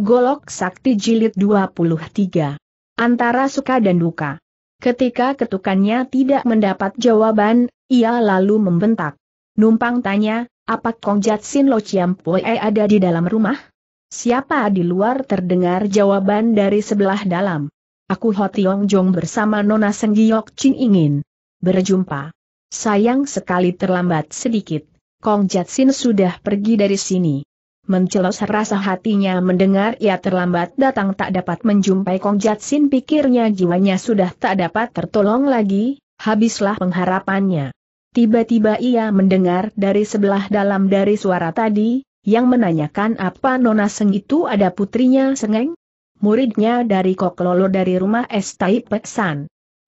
Golok Sakti Jilid 23. Antara suka dan duka. Ketika ketukannya tidak mendapat jawaban, ia lalu membentak. Numpang tanya, apa Kong Jatsin Lo Chiampoe ada di dalam rumah? Siapa di luar terdengar jawaban dari sebelah dalam. Aku Ho Tiong Jong bersama Nona Senggiok Chin ingin berjumpa. Sayang sekali terlambat sedikit, Kong Jatsin sudah pergi dari sini. Mencelos rasa hatinya mendengar ia terlambat datang tak dapat menjumpai Kong Jatsin pikirnya jiwanya sudah tak dapat tertolong lagi, habislah pengharapannya. Tiba-tiba ia mendengar dari sebelah dalam dari suara tadi, yang menanyakan apa Nona Seng itu ada putrinya Sengeng? Muridnya dari kok lolo dari rumah estai pesan. Peksan.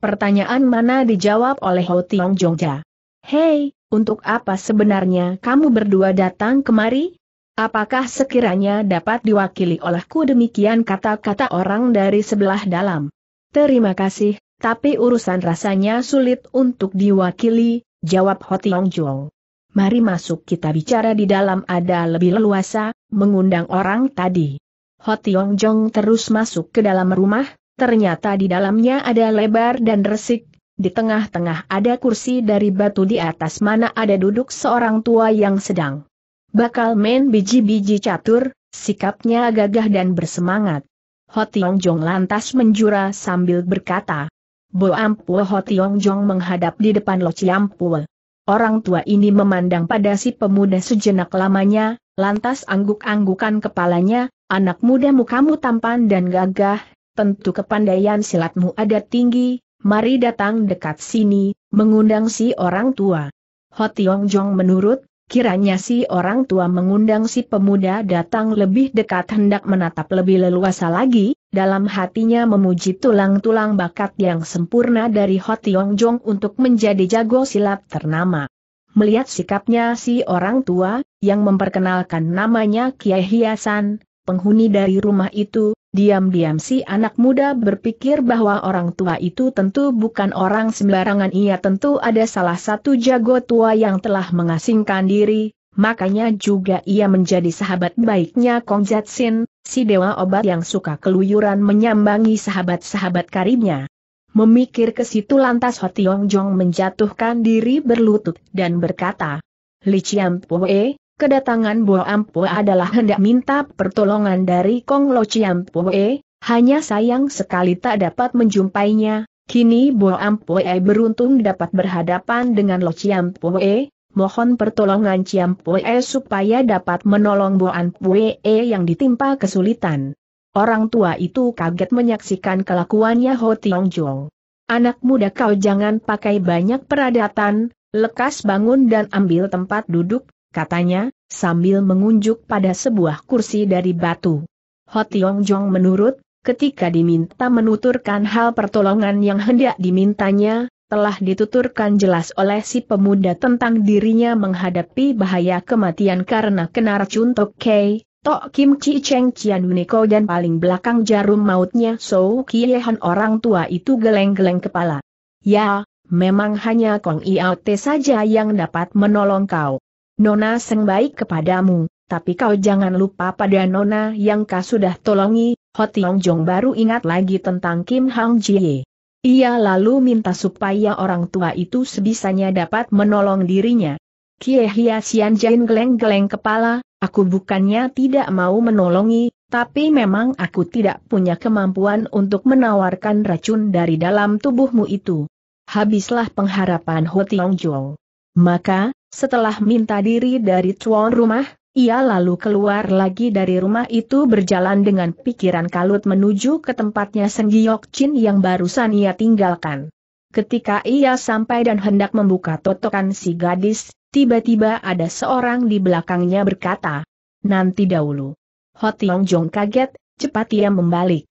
Pertanyaan mana dijawab oleh Ho Tiong Jongja. Hei, untuk apa sebenarnya kamu berdua datang kemari? Apakah sekiranya dapat diwakili olehku demikian kata-kata orang dari sebelah dalam? Terima kasih, tapi urusan rasanya sulit untuk diwakili, jawab Hotiong Jong. Mari masuk kita bicara di dalam ada lebih leluasa, mengundang orang tadi. Hotiong Jong terus masuk ke dalam rumah, ternyata di dalamnya ada lebar dan resik, di tengah-tengah ada kursi dari batu di atas mana ada duduk seorang tua yang sedang Bakal main biji-biji catur, sikapnya gagah dan bersemangat. Hotiong Jong lantas menjura sambil berkata. Bo Ampul Hotiong Jong menghadap di depan Lo Ciampu. Orang tua ini memandang pada si pemuda sejenak lamanya, lantas angguk-anggukan kepalanya, anak muda mukamu tampan dan gagah, tentu kepandaian silatmu ada tinggi, mari datang dekat sini, mengundang si orang tua. Hotiong Jong menurut, Kiranya si orang tua mengundang si pemuda datang lebih dekat hendak menatap lebih leluasa lagi, dalam hatinya memuji tulang-tulang bakat yang sempurna dari Hotiong Jong untuk menjadi jago silat ternama. Melihat sikapnya si orang tua, yang memperkenalkan namanya Kiai Hiasan, penghuni dari rumah itu, Diam-diam si anak muda berpikir bahwa orang tua itu tentu bukan orang sembarangan ia tentu ada salah satu jago tua yang telah mengasingkan diri, makanya juga ia menjadi sahabat baiknya Kong Jatsin, si dewa obat yang suka keluyuran menyambangi sahabat-sahabat karibnya. Memikir ke situ lantas Ho Tiong Jong menjatuhkan diri berlutut dan berkata, Li Chiam Pue, Kedatangan Bo Ampo adalah hendak minta pertolongan dari Kong Lo Chiam e. hanya sayang sekali tak dapat menjumpainya. Kini Bo Ampoe beruntung dapat berhadapan dengan Lo Chiam e. mohon pertolongan Chiam Pue supaya dapat menolong Bo Ampoe yang ditimpa kesulitan. Orang tua itu kaget menyaksikan kelakuannya Ho Tiong Jong. Anak muda kau jangan pakai banyak peradatan, lekas bangun dan ambil tempat duduk, katanya, sambil mengunjuk pada sebuah kursi dari batu. Hotiong Jong menurut, ketika diminta menuturkan hal pertolongan yang hendak dimintanya, telah dituturkan jelas oleh si pemuda tentang dirinya menghadapi bahaya kematian karena kena racun Tokkei, Tok Kim Chi Cheng Chian Uniko dan paling belakang jarum mautnya Sou Kiehan orang tua itu geleng-geleng kepala. Ya, memang hanya Kong Iao Te saja yang dapat menolong kau. Nona Seng baik kepadamu, tapi kau jangan lupa pada Nona yang kau sudah tolongi, Hotiong Jong baru ingat lagi tentang Kim Hang Jie. Ia lalu minta supaya orang tua itu sebisanya dapat menolong dirinya. Kie Hia Sian Jain geleng-geleng kepala, aku bukannya tidak mau menolongi, tapi memang aku tidak punya kemampuan untuk menawarkan racun dari dalam tubuhmu itu. Habislah pengharapan Hotiong Jong. Maka, setelah minta diri dari tuan rumah, ia lalu keluar lagi dari rumah itu berjalan dengan pikiran kalut menuju ke tempatnya Senggiok Chin yang barusan ia tinggalkan. Ketika ia sampai dan hendak membuka totokan si gadis, tiba-tiba ada seorang di belakangnya berkata, Nanti dahulu. Hotiong Jong kaget, cepat ia membalik.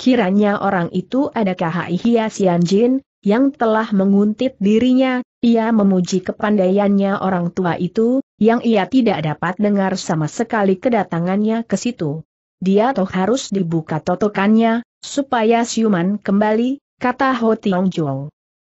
Kiranya orang itu ada Hai Hiasian Jin, yang telah menguntit dirinya, ia memuji kepandaiannya orang tua itu, yang ia tidak dapat dengar sama sekali kedatangannya ke situ. Dia toh harus dibuka totokannya, supaya siuman kembali, kata Ho Tiong Jong.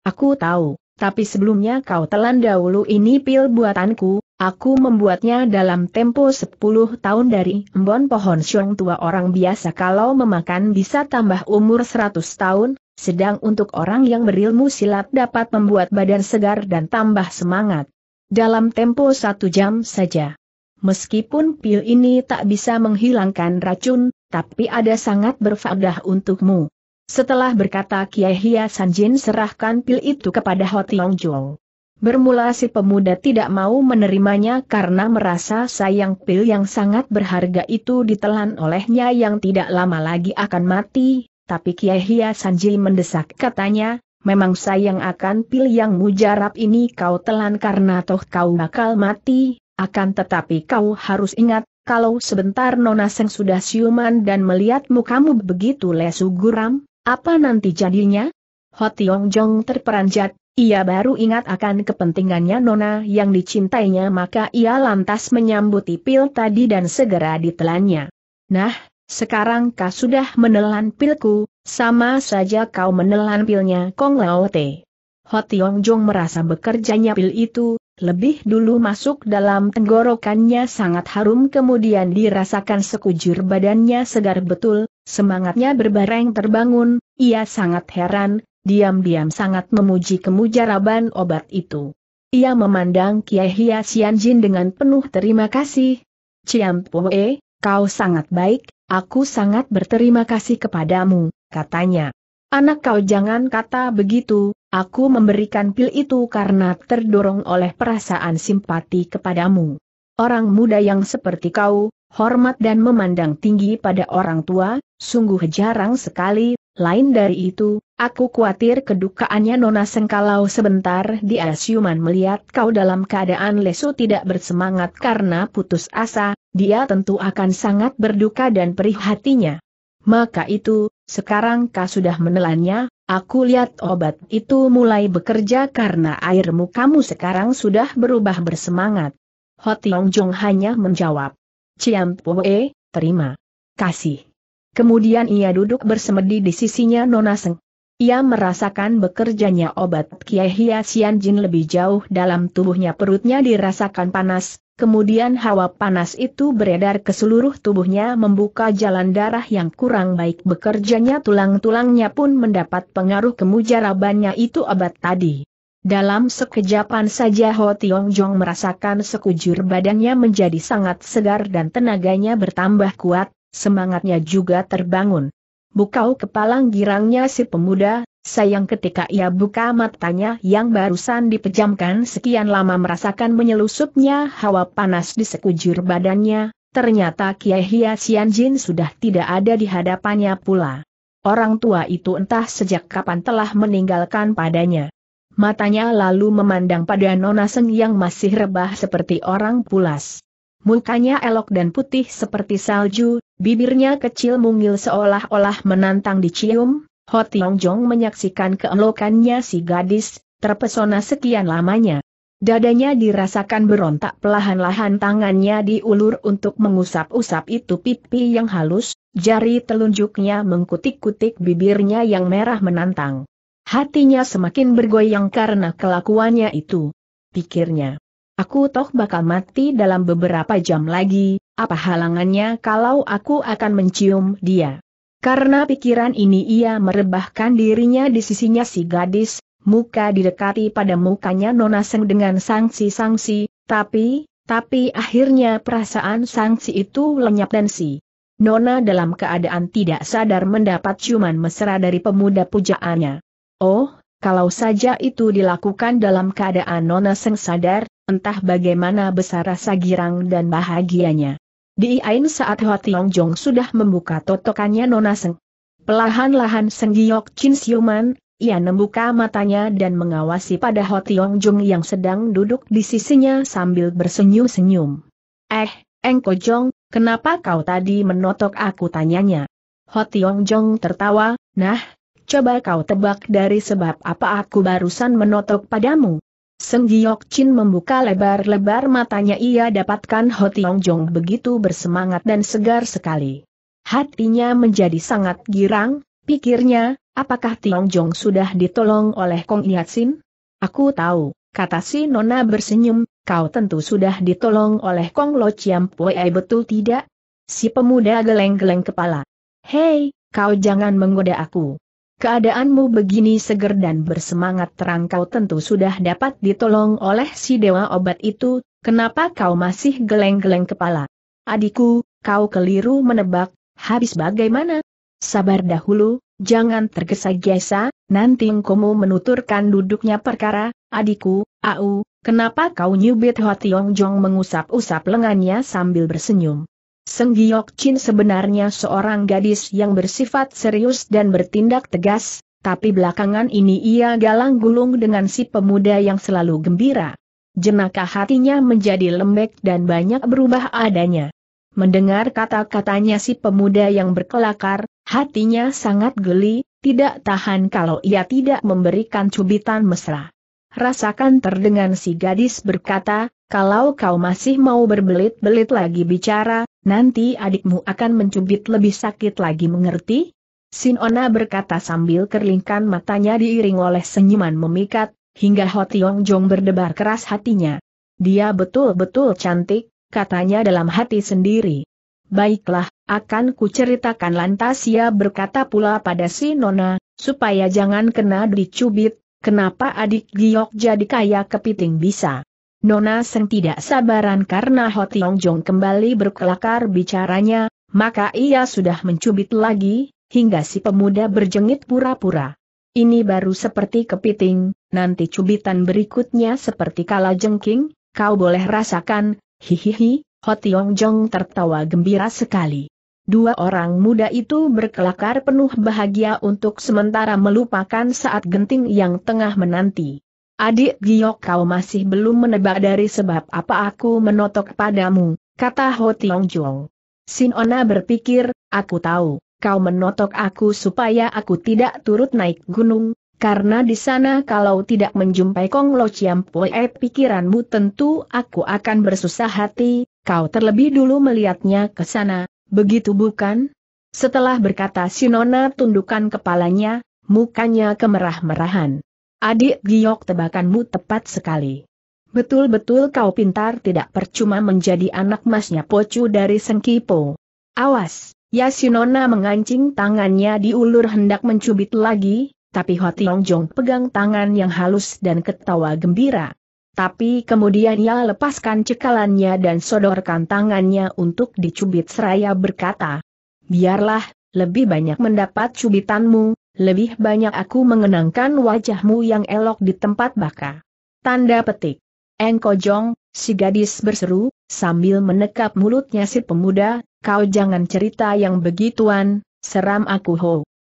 Aku tahu, tapi sebelumnya kau telan dahulu ini pil buatanku, aku membuatnya dalam tempo 10 tahun dari embon pohon siung tua orang biasa kalau memakan bisa tambah umur 100 tahun, sedang untuk orang yang berilmu silat dapat membuat badan segar dan tambah semangat. Dalam tempo satu jam saja. Meskipun pil ini tak bisa menghilangkan racun, tapi ada sangat berfaedah untukmu. Setelah berkata Kiai Hia Jin serahkan pil itu kepada Ho Tiong Jong. Bermula si pemuda tidak mau menerimanya karena merasa sayang pil yang sangat berharga itu ditelan olehnya yang tidak lama lagi akan mati, tapi Kiai Hia Sanji mendesak katanya, memang sayang akan pil yang mujarab ini kau telan karena toh kau bakal mati, akan tetapi kau harus ingat, kalau sebentar Nona Seng sudah siuman dan melihat mukamu begitu lesu guram, apa nanti jadinya? Hotiong Jong terperanjat, ia baru ingat akan kepentingannya Nona yang dicintainya maka ia lantas menyambuti pil tadi dan segera ditelannya. Nah, sekarang kau sudah menelan pilku, sama saja kau menelan pilnya Kong Lao Te. Ho Tiong Jong merasa bekerjanya pil itu, lebih dulu masuk dalam tenggorokannya sangat harum kemudian dirasakan sekujur badannya segar betul, semangatnya berbareng terbangun, ia sangat heran, diam-diam sangat memuji kemujaraban obat itu. Ia memandang Kiai Hia Jin dengan penuh terima kasih. Ciam Poe, kau sangat baik, Aku sangat berterima kasih kepadamu, katanya. Anak kau jangan kata begitu, aku memberikan pil itu karena terdorong oleh perasaan simpati kepadamu. Orang muda yang seperti kau, hormat dan memandang tinggi pada orang tua, sungguh jarang sekali, lain dari itu, aku khawatir kedukaannya Nona Sengkalau sebentar di Asyuman melihat kau dalam keadaan lesu tidak bersemangat karena putus asa, dia tentu akan sangat berduka dan perih hatinya. Maka itu, sekarang kau sudah menelannya, aku lihat obat itu mulai bekerja karena airmu kamu sekarang sudah berubah bersemangat. Hotiong Jong hanya menjawab. Ciam Poe, terima. Kasih. Kemudian ia duduk bersemedi di sisinya Nona Seng. Ia merasakan bekerjanya obat Kiai Hiasian Jin lebih jauh dalam tubuhnya perutnya dirasakan panas, Kemudian hawa panas itu beredar ke seluruh tubuhnya membuka jalan darah yang kurang baik bekerjanya tulang-tulangnya pun mendapat pengaruh kemujarabannya itu abad tadi. Dalam sekejapan saja Ho Tiong Jong merasakan sekujur badannya menjadi sangat segar dan tenaganya bertambah kuat, semangatnya juga terbangun. Bukau kepala girangnya si pemuda, Sayang ketika ia buka matanya yang barusan dipejamkan sekian lama merasakan menyelusupnya hawa panas di sekujur badannya, ternyata Kiai Hia Jin sudah tidak ada di hadapannya pula. Orang tua itu entah sejak kapan telah meninggalkan padanya. Matanya lalu memandang pada Nona Seng yang masih rebah seperti orang pulas. Mukanya elok dan putih seperti salju, bibirnya kecil mungil seolah-olah menantang dicium, Ho Tiong Jong menyaksikan keelokannya si gadis, terpesona sekian lamanya. Dadanya dirasakan berontak pelahan-lahan tangannya diulur untuk mengusap-usap itu pipi yang halus, jari telunjuknya mengkutik-kutik bibirnya yang merah menantang. Hatinya semakin bergoyang karena kelakuannya itu. Pikirnya, aku toh bakal mati dalam beberapa jam lagi, apa halangannya kalau aku akan mencium dia? Karena pikiran ini ia merebahkan dirinya di sisinya si gadis, muka didekati pada mukanya Nona Seng dengan sanksi-sanksi, tapi, tapi akhirnya perasaan sanksi itu lenyap dan si Nona dalam keadaan tidak sadar mendapat ciuman mesra dari pemuda pujaannya. Oh, kalau saja itu dilakukan dalam keadaan Nona Seng sadar, entah bagaimana besar rasa girang dan bahagianya. Diain saat Ho Tiong Jong sudah membuka totokannya Nona Seng. Pelahan-lahan Seng Giok Chin Siuman, ia membuka matanya dan mengawasi pada Ho Tiong Jong yang sedang duduk di sisinya sambil bersenyum-senyum. Eh, Engko Jong, kenapa kau tadi menotok aku tanyanya? Ho Tiong Jong tertawa, nah, coba kau tebak dari sebab apa aku barusan menotok padamu. Seng Giok Chin membuka lebar-lebar matanya ia dapatkan Ho Tiong Jong begitu bersemangat dan segar sekali. Hatinya menjadi sangat girang, pikirnya, apakah Tiong Jong sudah ditolong oleh Kong Iat Sin? Aku tahu, kata si Nona bersenyum, kau tentu sudah ditolong oleh Kong Lo Chiam Pue eh, betul tidak? Si pemuda geleng-geleng kepala. Hei, kau jangan menggoda aku keadaanmu begini seger dan bersemangat terang kau tentu sudah dapat ditolong oleh si dewa obat itu, kenapa kau masih geleng-geleng kepala? Adikku, kau keliru menebak, habis bagaimana? Sabar dahulu, jangan tergesa-gesa, nanti kau menuturkan duduknya perkara, adikku, au, kenapa kau nyubit Hotiong Yongjong Jong mengusap-usap lengannya sambil bersenyum? Seng Giok Chin sebenarnya seorang gadis yang bersifat serius dan bertindak tegas, tapi belakangan ini ia galang gulung dengan si pemuda yang selalu gembira. Jenaka hatinya menjadi lembek dan banyak berubah adanya. Mendengar kata-katanya si pemuda yang berkelakar, hatinya sangat geli, tidak tahan kalau ia tidak memberikan cubitan mesra. Rasakan terdengar si gadis berkata, kalau kau masih mau berbelit-belit lagi bicara, nanti adikmu akan mencubit lebih sakit lagi mengerti? Sinona berkata sambil kerlingkan matanya diiring oleh senyuman memikat, hingga Ho Tiong Jong berdebar keras hatinya. Dia betul-betul cantik, katanya dalam hati sendiri. Baiklah, akan kuceritakan lantas ia berkata pula pada si Nona, supaya jangan kena dicubit, kenapa adik Giok jadi kaya kepiting bisa. Nona Seng tidak sabaran karena Ho Tiong Jong kembali berkelakar bicaranya, maka ia sudah mencubit lagi, hingga si pemuda berjengit pura-pura. Ini baru seperti kepiting, nanti cubitan berikutnya seperti kala jengking, kau boleh rasakan, hihihi, Ho Tiong Jong tertawa gembira sekali. Dua orang muda itu berkelakar penuh bahagia untuk sementara melupakan saat genting yang tengah menanti. Adik Giok kau masih belum menebak dari sebab apa aku menotok padamu, kata Ho Tiong Jong. Sinona berpikir, aku tahu, kau menotok aku supaya aku tidak turut naik gunung, karena di sana kalau tidak menjumpai Kong Lo Chiam Poe eh, pikiranmu tentu aku akan bersusah hati, kau terlebih dulu melihatnya ke sana, begitu bukan? Setelah berkata Sinona tundukkan kepalanya, mukanya kemerah-merahan. Adik giok tebakanmu tepat sekali. Betul-betul kau pintar tidak percuma menjadi anak masnya pocu dari Sengkipo. Awas, Yasinona mengancing tangannya diulur hendak mencubit lagi, tapi Hotiong Jong pegang tangan yang halus dan ketawa gembira. Tapi kemudian ia lepaskan cekalannya dan sodorkan tangannya untuk dicubit seraya berkata, Biarlah, lebih banyak mendapat cubitanmu, lebih banyak aku mengenangkan wajahmu yang elok di tempat baka. Tanda petik. Engkojong, si gadis berseru, sambil menekap mulutnya si pemuda, kau jangan cerita yang begituan, seram aku ho.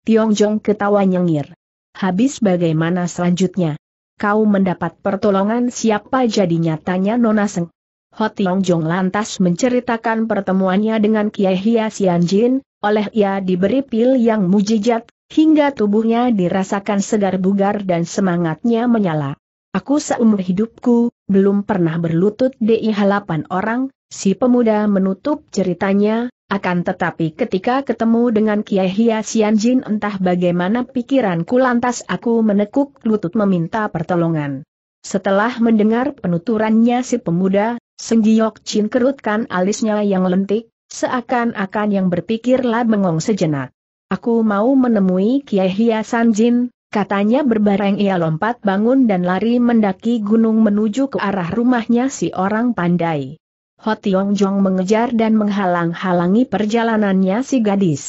Tiongjong ketawa nyengir. Habis bagaimana selanjutnya? Kau mendapat pertolongan siapa jadinya tanya Nona Seng. Ho Tiongjong lantas menceritakan pertemuannya dengan Kiai Hia Sianjin, oleh ia diberi pil yang mujijat Hingga tubuhnya dirasakan segar bugar dan semangatnya menyala. Aku seumur hidupku, belum pernah berlutut di halapan orang, si pemuda menutup ceritanya, akan tetapi ketika ketemu dengan Kiai Hia Jin entah bagaimana pikiranku lantas aku menekuk lutut meminta pertolongan. Setelah mendengar penuturannya si pemuda, Senggiyok Chin kerutkan alisnya yang lentik, seakan-akan yang berpikirlah bengong sejenak. Aku mau menemui Kiai Hiasan Jin, katanya berbareng ia lompat bangun dan lari mendaki gunung menuju ke arah rumahnya si orang pandai. Hot Tiong Jong mengejar dan menghalang-halangi perjalanannya si gadis.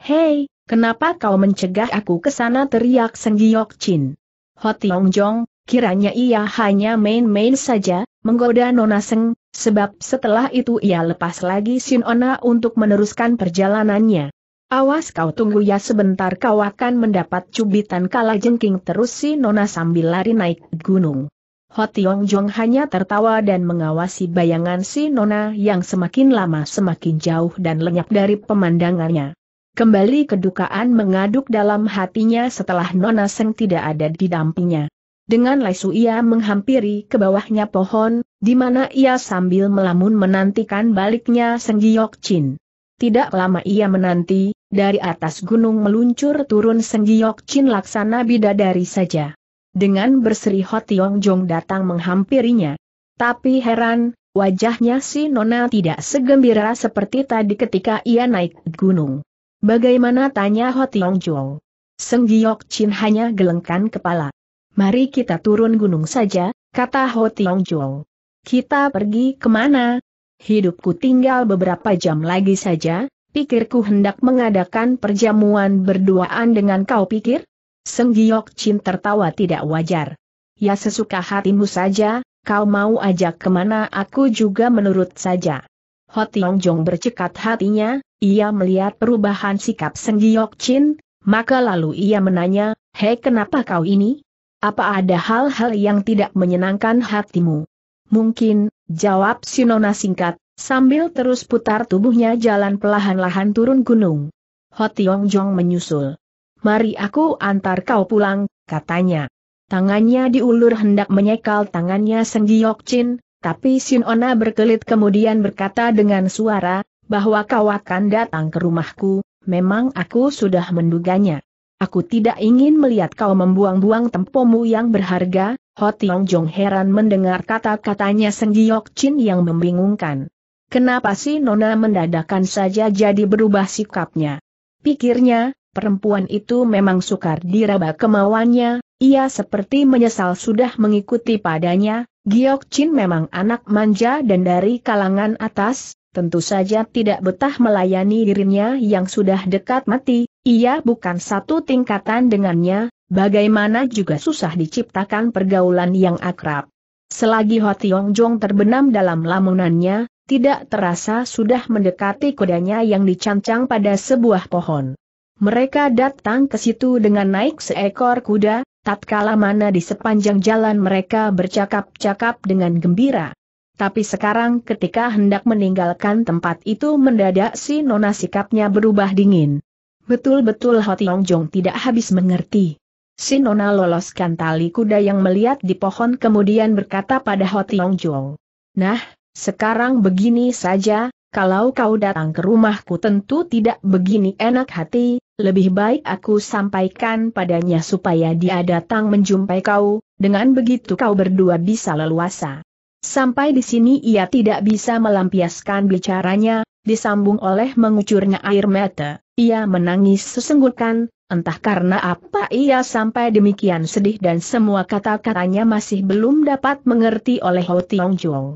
Hei, kenapa kau mencegah aku ke sana teriak Seng Giok Chin. Hot Jong, kiranya ia hanya main-main saja, menggoda Nona Seng, sebab setelah itu ia lepas lagi Ona untuk meneruskan perjalanannya. Awas kau tunggu ya sebentar kau akan mendapat cubitan kala jengking terus si Nona sambil lari naik gunung. Hotiong Jong hanya tertawa dan mengawasi bayangan si Nona yang semakin lama semakin jauh dan lenyap dari pemandangannya. Kembali kedukaan mengaduk dalam hatinya setelah Nona Seng tidak ada di dampingnya. Dengan lesu ia menghampiri ke bawahnya pohon, di mana ia sambil melamun menantikan baliknya Seng Giok Chin. Tidak lama ia menanti, dari atas gunung meluncur turun Senggiok Chin laksana bidadari saja. Dengan berseri Hotiong Jong datang menghampirinya. Tapi heran, wajahnya si Nona tidak segembira seperti tadi ketika ia naik gunung. Bagaimana tanya Hotiong Jong? Senggiok Chin hanya gelengkan kepala. Mari kita turun gunung saja, kata Hotiong Jong. Kita pergi kemana? Hidupku tinggal beberapa jam lagi saja, pikirku hendak mengadakan perjamuan berduaan dengan kau pikir? Seng Giok Chin tertawa tidak wajar. Ya sesuka hatimu saja, kau mau ajak kemana aku juga menurut saja. Tiong Jong bercekat hatinya, ia melihat perubahan sikap Seng Giok Chin, maka lalu ia menanya, Hei kenapa kau ini? Apa ada hal-hal yang tidak menyenangkan hatimu? Mungkin, Jawab Sinona singkat, sambil terus putar tubuhnya jalan pelahan lahan turun gunung. Hotiong Jong menyusul. Mari aku antar kau pulang, katanya. Tangannya diulur hendak menyekal tangannya Seng Giok Chin, tapi Sinona berkelit kemudian berkata dengan suara, bahwa kau akan datang ke rumahku, memang aku sudah menduganya. Aku tidak ingin melihat kau membuang-buang tempomu yang berharga, Ho Tiong Jong heran mendengar kata-katanya Seng Giok Chin yang membingungkan. Kenapa sih Nona mendadakan saja jadi berubah sikapnya? Pikirnya, perempuan itu memang sukar diraba kemauannya, ia seperti menyesal sudah mengikuti padanya, Giok Chin memang anak manja dan dari kalangan atas, tentu saja tidak betah melayani dirinya yang sudah dekat mati, ia bukan satu tingkatan dengannya, bagaimana juga susah diciptakan pergaulan yang akrab. Selagi Ho Tiong terbenam dalam lamunannya, tidak terasa sudah mendekati kudanya yang dicancang pada sebuah pohon. Mereka datang ke situ dengan naik seekor kuda, tatkala mana di sepanjang jalan mereka bercakap-cakap dengan gembira. Tapi sekarang ketika hendak meninggalkan tempat itu mendadak si Nona sikapnya berubah dingin. Betul-betul Ho Tiong tidak habis mengerti. Sinona loloskan tali kuda yang melihat di pohon kemudian berkata pada Ho Tiong Jong. Nah, sekarang begini saja, kalau kau datang ke rumahku tentu tidak begini enak hati, lebih baik aku sampaikan padanya supaya dia datang menjumpai kau, dengan begitu kau berdua bisa leluasa. Sampai di sini ia tidak bisa melampiaskan bicaranya, disambung oleh mengucurnya air mata, ia menangis sesenggukan, entah karena apa ia sampai demikian sedih dan semua kata-katanya masih belum dapat mengerti oleh Ho Tiong Jong.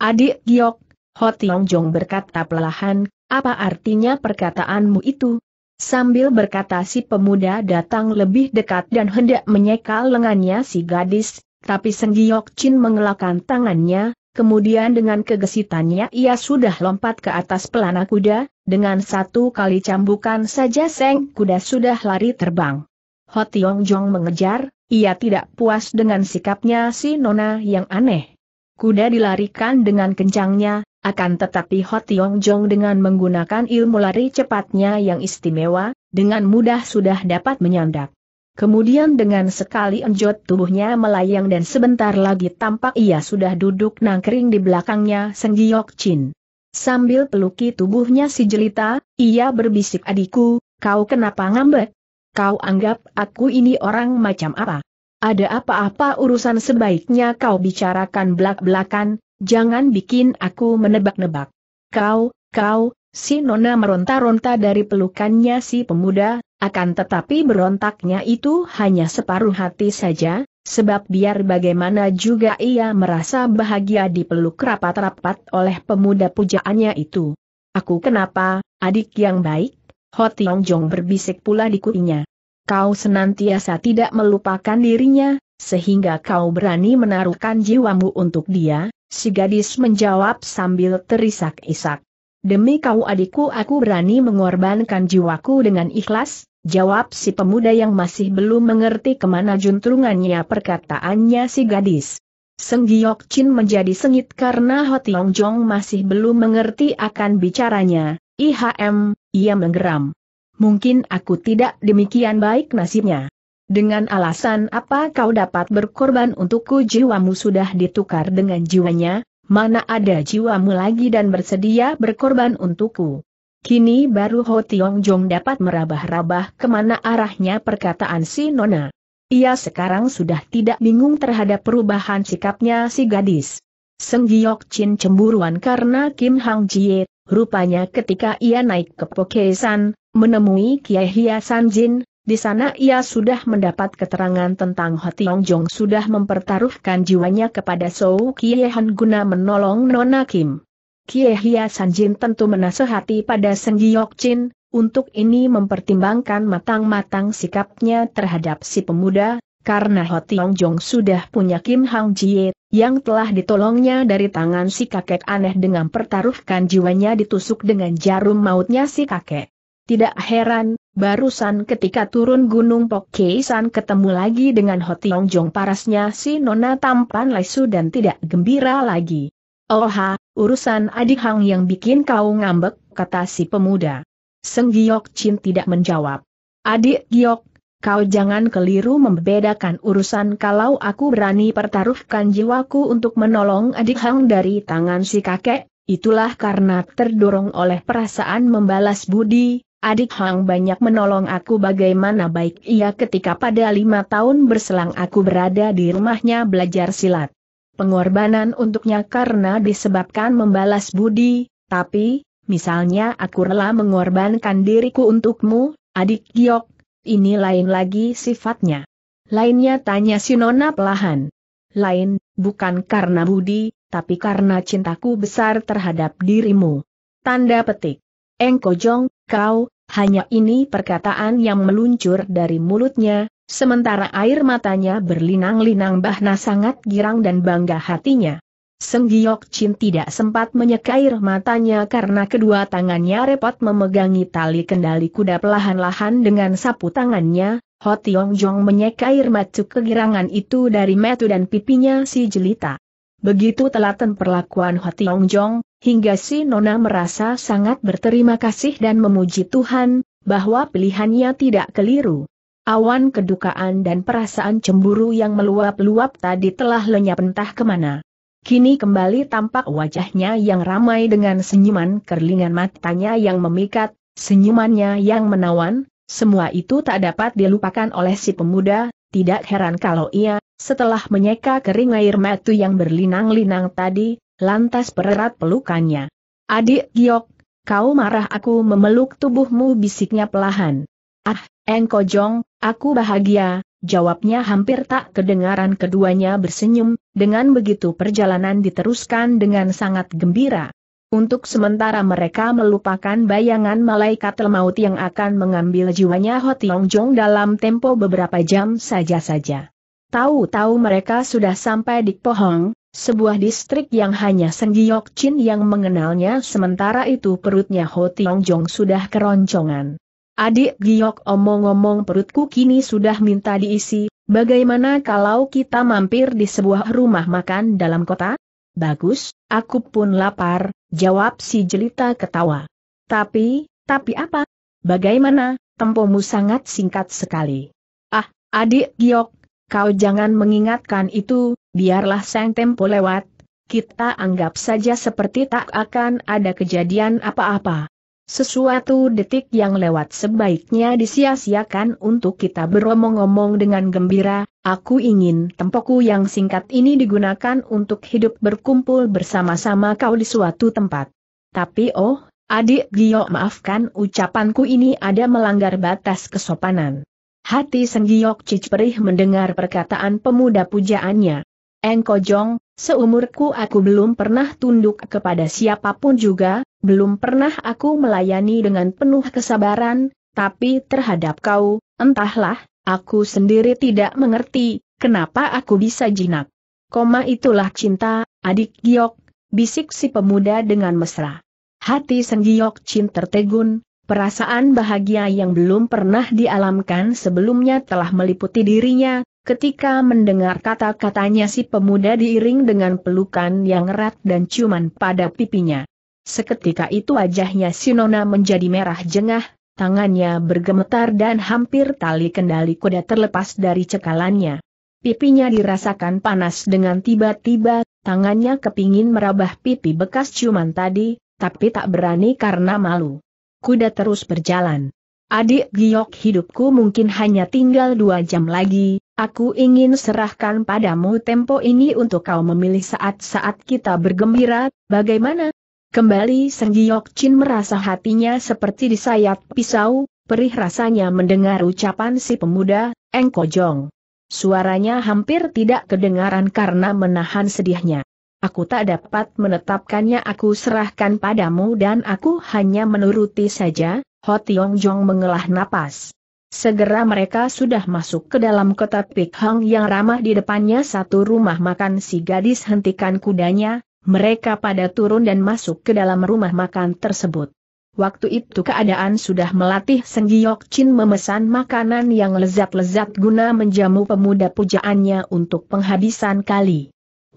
Adik Giok, Ho Tiong Jong berkata perlahan, apa artinya perkataanmu itu? Sambil berkata si pemuda datang lebih dekat dan hendak menyeka lengannya si gadis, tapi Senggiok Chin mengelakkan tangannya, Kemudian dengan kegesitannya ia sudah lompat ke atas pelana kuda, dengan satu kali cambukan saja seng kuda sudah lari terbang. Ho Tiong Jong mengejar, ia tidak puas dengan sikapnya si Nona yang aneh. Kuda dilarikan dengan kencangnya, akan tetapi Ho Tiong Jong dengan menggunakan ilmu lari cepatnya yang istimewa, dengan mudah sudah dapat menyandak. Kemudian dengan sekali enjot tubuhnya melayang dan sebentar lagi tampak ia sudah duduk nangkering di belakangnya Seng Giok Chin. Sambil peluki tubuhnya si jelita, ia berbisik adikku, kau kenapa ngambek? Kau anggap aku ini orang macam apa? Ada apa-apa urusan sebaiknya kau bicarakan belak-belakan, jangan bikin aku menebak-nebak. Kau, kau, si nona meronta-ronta dari pelukannya si pemuda, akan tetapi berontaknya itu hanya separuh hati saja, sebab biar bagaimana juga ia merasa bahagia dipeluk rapat-rapat oleh pemuda pujaannya itu. Aku kenapa, adik yang baik? Ho Tiong Jong berbisik pula di kupingnya. Kau senantiasa tidak melupakan dirinya, sehingga kau berani menaruhkan jiwamu untuk dia, si gadis menjawab sambil terisak-isak. Demi kau adikku aku berani mengorbankan jiwaku dengan ikhlas, Jawab si pemuda yang masih belum mengerti kemana juntrungannya perkataannya si gadis. Seng Giok Chin menjadi sengit karena Ho Tiong Jong masih belum mengerti akan bicaranya. IHM, ia menggeram. Mungkin aku tidak demikian baik nasibnya. Dengan alasan apa kau dapat berkorban untukku jiwamu sudah ditukar dengan jiwanya, mana ada jiwamu lagi dan bersedia berkorban untukku. Kini baru Ho Tiong Jong dapat merabah-rabah kemana arahnya perkataan si Nona. Ia sekarang sudah tidak bingung terhadap perubahan sikapnya si gadis. Seng Giok Chin cemburuan karena Kim Hang Jie, rupanya ketika ia naik ke Pokesan, menemui Kiai San Jin, di sana ia sudah mendapat keterangan tentang Ho Tiong Jong sudah mempertaruhkan jiwanya kepada Sou Kiehan guna menolong Nona Kim. Kie Hia Sanjin tentu menasehati pada Seng Giok Chin, untuk ini mempertimbangkan matang-matang sikapnya terhadap si pemuda, karena Ho Tiong Jong sudah punya Kim Hang Jie, yang telah ditolongnya dari tangan si kakek aneh dengan pertaruhkan jiwanya ditusuk dengan jarum mautnya si kakek. Tidak heran, barusan ketika turun gunung Pokke San ketemu lagi dengan Ho Tiong Jong parasnya si nona tampan lesu dan tidak gembira lagi. Oha, urusan adik Hang yang bikin kau ngambek, kata si pemuda. Seng Giok Chin tidak menjawab. Adik Giok, kau jangan keliru membedakan urusan kalau aku berani pertaruhkan jiwaku untuk menolong adik Hang dari tangan si kakek, itulah karena terdorong oleh perasaan membalas budi, Adik Hang banyak menolong aku bagaimana baik ia ketika pada lima tahun berselang aku berada di rumahnya belajar silat pengorbanan untuknya karena disebabkan membalas budi, tapi, misalnya aku rela mengorbankan diriku untukmu, adik giok, ini lain lagi sifatnya. Lainnya tanya si Nona pelahan. Lain, bukan karena budi, tapi karena cintaku besar terhadap dirimu. Tanda petik. Engkojong, kau, hanya ini perkataan yang meluncur dari mulutnya, sementara air matanya berlinang-linang bahna sangat girang dan bangga hatinya. Seng Giok Chin tidak sempat menyekair matanya karena kedua tangannya repot memegangi tali kendali kuda pelahan lahan dengan sapu tangannya, Ho Tiong Jong menyekair air kegirangan itu dari metu dan pipinya si jelita. Begitu telaten perlakuan Ho Tiong Jong, hingga si Nona merasa sangat berterima kasih dan memuji Tuhan, bahwa pilihannya tidak keliru. Awan kedukaan dan perasaan cemburu yang meluap-luap tadi telah lenyap entah kemana. Kini kembali tampak wajahnya yang ramai dengan senyuman kerlingan matanya yang memikat, senyumannya yang menawan, semua itu tak dapat dilupakan oleh si pemuda, tidak heran kalau ia, setelah menyeka kering air matu yang berlinang-linang tadi, lantas pererat pelukannya. Adik Giok, kau marah aku memeluk tubuhmu bisiknya pelahan. Ah, Engko Jong, aku bahagia, jawabnya hampir tak kedengaran keduanya bersenyum, dengan begitu perjalanan diteruskan dengan sangat gembira. Untuk sementara mereka melupakan bayangan malaikat lemaut yang akan mengambil jiwanya Hotiong Jong dalam tempo beberapa jam saja-saja. Tahu-tahu mereka sudah sampai di Pohong, sebuah distrik yang hanya Seng Chin yang mengenalnya sementara itu perutnya Ho Tiong Jong sudah keroncongan. Adik Giok omong-omong perutku kini sudah minta diisi, bagaimana kalau kita mampir di sebuah rumah makan dalam kota? Bagus, aku pun lapar, jawab si jelita ketawa. Tapi, tapi apa? Bagaimana, tempomu sangat singkat sekali. Ah, adik Giok, kau jangan mengingatkan itu, biarlah sang tempo lewat, kita anggap saja seperti tak akan ada kejadian apa-apa. Sesuatu detik yang lewat sebaiknya disia-siakan untuk kita beromong-omong dengan gembira, aku ingin tempoku yang singkat ini digunakan untuk hidup berkumpul bersama-sama kau di suatu tempat. Tapi oh, adik Gio maafkan ucapanku ini ada melanggar batas kesopanan. Hati Senggiok Cicperih mendengar perkataan pemuda pujaannya. Engkojong, seumurku aku belum pernah tunduk kepada siapapun juga, belum pernah aku melayani dengan penuh kesabaran, tapi terhadap kau, entahlah, aku sendiri tidak mengerti, kenapa aku bisa jinak. Koma itulah cinta, adik Giok, bisik si pemuda dengan mesra. Hati sang Giok Chin tertegun, perasaan bahagia yang belum pernah dialamkan sebelumnya telah meliputi dirinya, Ketika mendengar kata-katanya si pemuda diiring dengan pelukan yang erat dan ciuman pada pipinya. Seketika itu wajahnya Sinona menjadi merah jengah, tangannya bergemetar dan hampir tali kendali kuda terlepas dari cekalannya. Pipinya dirasakan panas dengan tiba-tiba, tangannya kepingin merabah pipi bekas ciuman tadi, tapi tak berani karena malu. Kuda terus berjalan. Adik giok hidupku mungkin hanya tinggal dua jam lagi, aku ingin serahkan padamu tempo ini untuk kau memilih saat-saat kita bergembira, bagaimana? Kembali Seng Giok Chin merasa hatinya seperti disayat pisau, perih rasanya mendengar ucapan si pemuda, Engko Jong. Suaranya hampir tidak kedengaran karena menahan sedihnya. Aku tak dapat menetapkannya aku serahkan padamu dan aku hanya menuruti saja, Ho Tiong Jong mengelah napas. Segera mereka sudah masuk ke dalam kota Pik Hong yang ramah di depannya satu rumah makan si gadis hentikan kudanya, mereka pada turun dan masuk ke dalam rumah makan tersebut. Waktu itu keadaan sudah melatih Senggiyok Chin memesan makanan yang lezat-lezat guna menjamu pemuda pujaannya untuk penghabisan kali.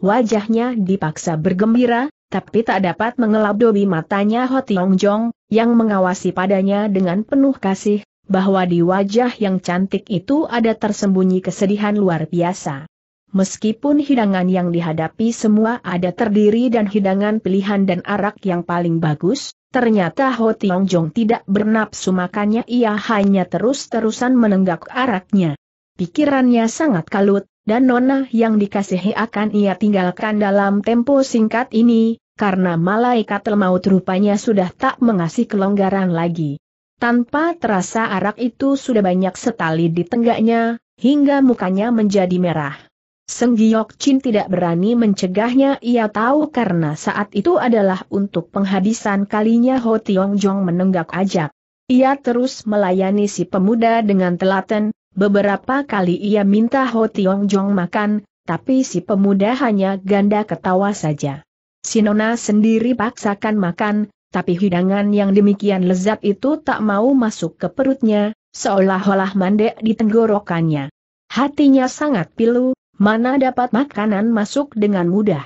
Wajahnya dipaksa bergembira, tapi tak dapat dobi matanya Ho Tiong Jong, yang mengawasi padanya dengan penuh kasih, bahwa di wajah yang cantik itu ada tersembunyi kesedihan luar biasa. Meskipun hidangan yang dihadapi semua ada terdiri dan hidangan pilihan dan arak yang paling bagus, ternyata Ho Tiong Jong tidak bernapsu makannya ia hanya terus-terusan menenggak araknya. Pikirannya sangat kalut, dan nona yang dikasihi akan ia tinggalkan dalam tempo singkat ini, karena malaikat lemaut rupanya sudah tak mengasih kelonggaran lagi. Tanpa terasa arak itu sudah banyak setali di tenggaknya, hingga mukanya menjadi merah. Seng Giok Chin tidak berani mencegahnya ia tahu karena saat itu adalah untuk penghabisan kalinya Ho Tiong Jong menenggak ajak. Ia terus melayani si pemuda dengan telaten, beberapa kali ia minta Ho Tiong Jong makan, tapi si pemuda hanya ganda ketawa saja. Sinona sendiri paksakan makan, tapi hidangan yang demikian lezat itu tak mau masuk ke perutnya, seolah-olah mandek di tenggorokannya. Hatinya sangat pilu, mana dapat makanan masuk dengan mudah.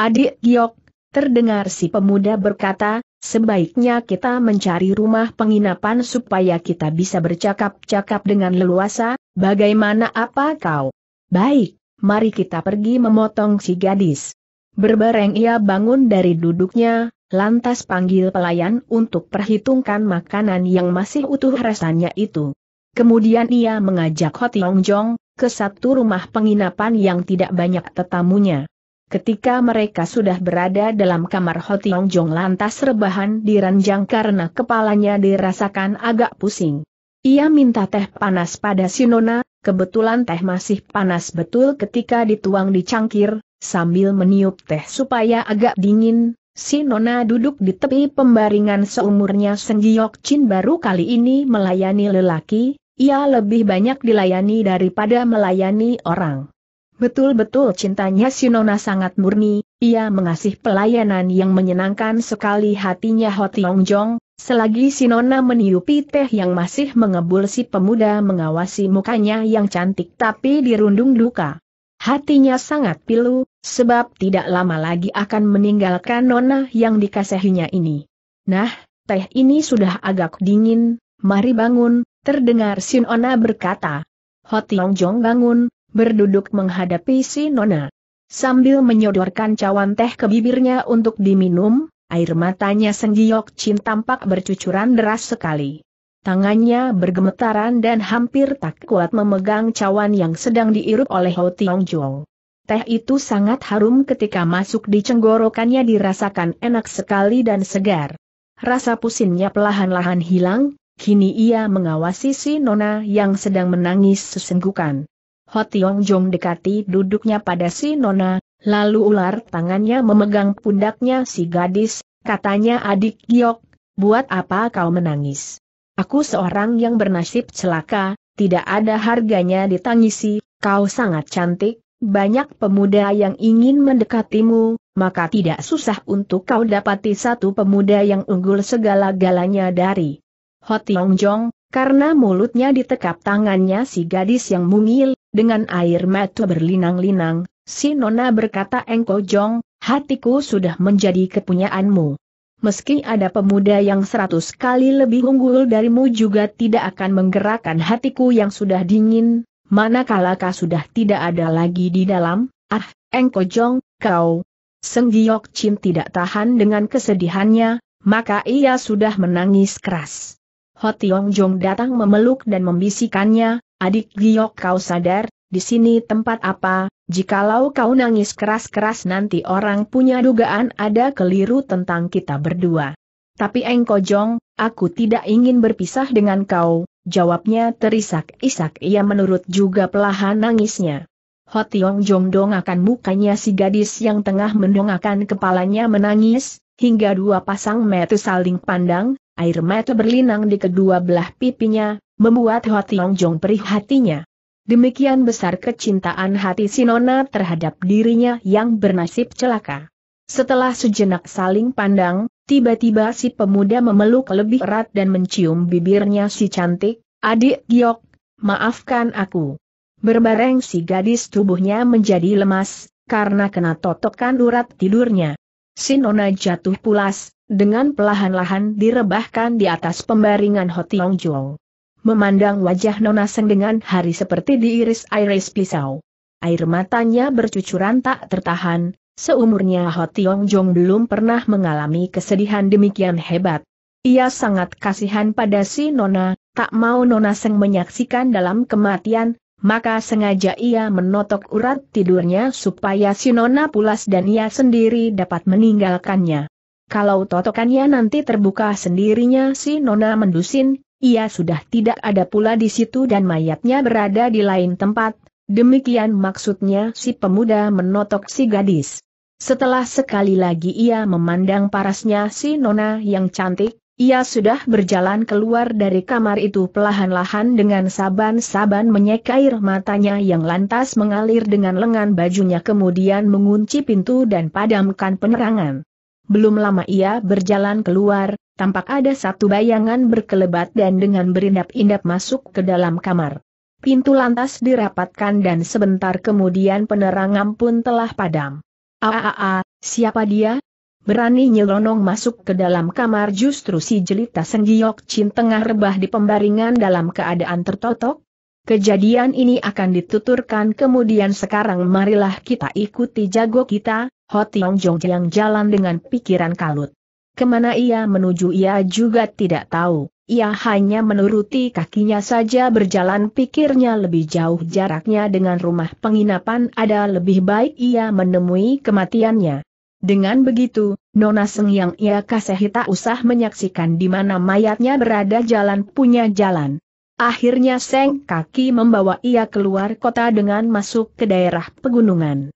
Adik Giok, terdengar si pemuda berkata, sebaiknya kita mencari rumah penginapan supaya kita bisa bercakap-cakap dengan leluasa, bagaimana apa kau? Baik, mari kita pergi memotong si gadis. Berbareng ia bangun dari duduknya, lantas panggil pelayan untuk perhitungkan makanan yang masih utuh rasanya itu. Kemudian ia mengajak Hotiong Jong, ke satu rumah penginapan yang tidak banyak tetamunya. Ketika mereka sudah berada dalam kamar Hotiong Jong lantas rebahan diranjang karena kepalanya dirasakan agak pusing. Ia minta teh panas pada Sinona, kebetulan teh masih panas betul ketika dituang di cangkir, sambil meniup teh supaya agak dingin, Sinona duduk di tepi pembaringan seumurnya Senggiok Chin baru kali ini melayani lelaki, ia lebih banyak dilayani daripada melayani orang. Betul-betul cintanya Sinona sangat murni, ia mengasih pelayanan yang menyenangkan sekali hatinya Hotiong Jong, selagi Sinona meniupi teh yang masih mengebul si pemuda mengawasi mukanya yang cantik tapi dirundung duka. Hatinya sangat pilu, sebab tidak lama lagi akan meninggalkan Nona yang dikasihinya ini. Nah, teh ini sudah agak dingin, mari bangun, Terdengar Sinona berkata. Hotiong Jong bangun, berduduk menghadapi si Nona. Sambil menyodorkan cawan teh ke bibirnya untuk diminum, air matanya Senggiok Chin tampak bercucuran deras sekali. Tangannya bergemetaran dan hampir tak kuat memegang cawan yang sedang diirup oleh Ho Tiong Jong. Teh itu sangat harum ketika masuk di cenggorokannya dirasakan enak sekali dan segar. Rasa pusingnya pelahan lahan hilang, Kini ia mengawasi si Nona yang sedang menangis sesenggukan. Hotiong Jong dekati duduknya pada si Nona, lalu ular tangannya memegang pundaknya si gadis, katanya adik Giok, buat apa kau menangis? Aku seorang yang bernasib celaka, tidak ada harganya ditangisi, kau sangat cantik, banyak pemuda yang ingin mendekatimu, maka tidak susah untuk kau dapati satu pemuda yang unggul segala-galanya dari Ho Tiong Jong, karena mulutnya ditekap tangannya si gadis yang mungil, dengan air mata berlinang-linang, si nona berkata Engko Jong, hatiku sudah menjadi kepunyaanmu. Meski ada pemuda yang seratus kali lebih unggul darimu juga tidak akan menggerakkan hatiku yang sudah dingin, manakala kau sudah tidak ada lagi di dalam, ah, Engko Jong, kau. Seng Giok Chin tidak tahan dengan kesedihannya, maka ia sudah menangis keras. Ho Tiong Jong datang memeluk dan membisikannya, adik Giok kau sadar, di sini tempat apa, jikalau kau nangis keras-keras nanti orang punya dugaan ada keliru tentang kita berdua. Tapi Engko Jong, aku tidak ingin berpisah dengan kau, jawabnya terisak-isak ia menurut juga pelahan nangisnya. Ho Tiong Jong dongakan mukanya si gadis yang tengah mendongakkan kepalanya menangis, hingga dua pasang mata saling pandang, Air mata berlinang di kedua belah pipinya, membuat Ho Tiong Jong perih hatinya. Demikian besar kecintaan hati Sinona terhadap dirinya yang bernasib celaka. Setelah sejenak saling pandang, tiba-tiba si pemuda memeluk lebih erat dan mencium bibirnya si cantik, adik Giok, maafkan aku. Berbareng si gadis tubuhnya menjadi lemas, karena kena totokan urat tidurnya. Sinona jatuh pulas, dengan pelahan lahan direbahkan di atas pembaringan Hotiong Juang. Memandang wajah Nona Seng dengan hari seperti diiris iris pisau. Air matanya bercucuran tak tertahan, seumurnya Hotiong Jong belum pernah mengalami kesedihan demikian hebat. Ia sangat kasihan pada si Nona, tak mau Nona Seng menyaksikan dalam kematian, maka sengaja ia menotok urat tidurnya supaya Sinona pulas dan ia sendiri dapat meninggalkannya. Kalau totokannya nanti terbuka sendirinya si Nona mendusin, ia sudah tidak ada pula di situ dan mayatnya berada di lain tempat, demikian maksudnya si pemuda menotok si gadis. Setelah sekali lagi ia memandang parasnya si Nona yang cantik, ia sudah berjalan keluar dari kamar itu pelahan-lahan dengan saban-saban menyeka air matanya yang lantas mengalir dengan lengan bajunya kemudian mengunci pintu dan padamkan penerangan. Belum lama ia berjalan keluar, tampak ada satu bayangan berkelebat dan dengan berindap-indap masuk ke dalam kamar. Pintu lantas dirapatkan dan sebentar kemudian penerangan pun telah padam. Aa, siapa dia? Berani nyelonong masuk ke dalam kamar justru si jelita Senggiok Chin tengah rebah di pembaringan dalam keadaan tertotok? Kejadian ini akan dituturkan kemudian sekarang marilah kita ikuti jago kita, Tiong Jong yang jalan dengan pikiran kalut. Kemana ia menuju ia juga tidak tahu. Ia hanya menuruti kakinya saja berjalan pikirnya lebih jauh jaraknya dengan rumah penginapan ada lebih baik ia menemui kematiannya. Dengan begitu, Nona Seng yang ia kasihi tak usah menyaksikan di mana mayatnya berada jalan punya jalan. Akhirnya Seng Kaki membawa ia keluar kota dengan masuk ke daerah pegunungan.